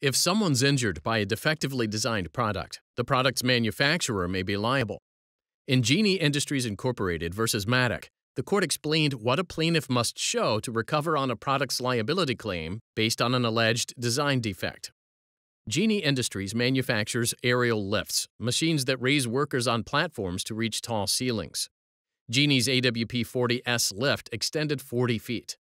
If someone's injured by a defectively designed product, the product's manufacturer may be liable. In Genie Industries Incorporated versus Maddock, the court explained what a plaintiff must show to recover on a product's liability claim based on an alleged design defect. Genie Industries manufactures aerial lifts, machines that raise workers on platforms to reach tall ceilings. Genie's AWP 40S lift extended 40 feet.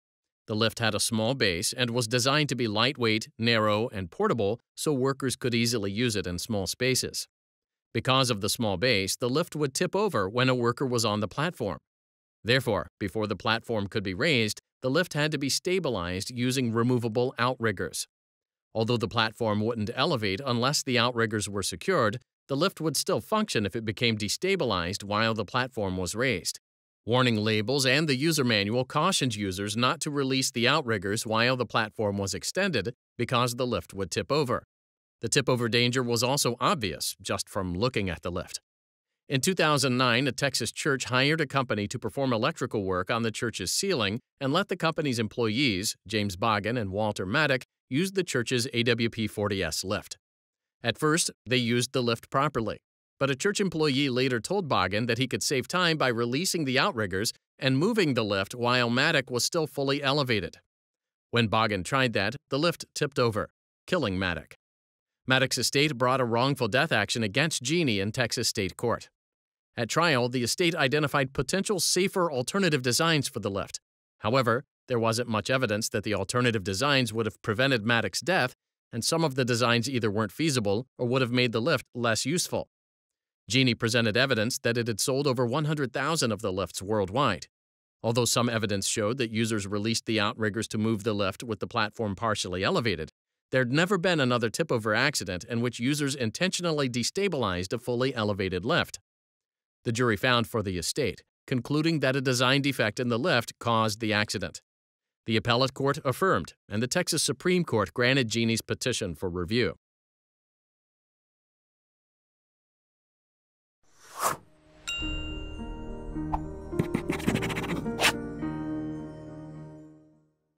The lift had a small base and was designed to be lightweight, narrow, and portable so workers could easily use it in small spaces. Because of the small base, the lift would tip over when a worker was on the platform. Therefore, before the platform could be raised, the lift had to be stabilized using removable outriggers. Although the platform wouldn't elevate unless the outriggers were secured, the lift would still function if it became destabilized while the platform was raised. Warning labels and the user manual cautioned users not to release the outriggers while the platform was extended because the lift would tip over. The tip over danger was also obvious just from looking at the lift. In 2009, a Texas church hired a company to perform electrical work on the church's ceiling and let the company's employees, James Boggin and Walter Maddock, use the church's AWP 40S lift. At first, they used the lift properly but a church employee later told Boggin that he could save time by releasing the outriggers and moving the lift while Maddock was still fully elevated. When Boggin tried that, the lift tipped over, killing Maddock. Maddock's estate brought a wrongful death action against Genie in Texas state court. At trial, the estate identified potential safer alternative designs for the lift. However, there wasn't much evidence that the alternative designs would have prevented Maddox's death, and some of the designs either weren't feasible or would have made the lift less useful. Genie presented evidence that it had sold over 100,000 of the lifts worldwide. Although some evidence showed that users released the outriggers to move the lift with the platform partially elevated, there'd never been another tip-over accident in which users intentionally destabilized a fully elevated lift. The jury found for the estate, concluding that a design defect in the lift caused the accident. The appellate court affirmed, and the Texas Supreme Court granted Genie's petition for review.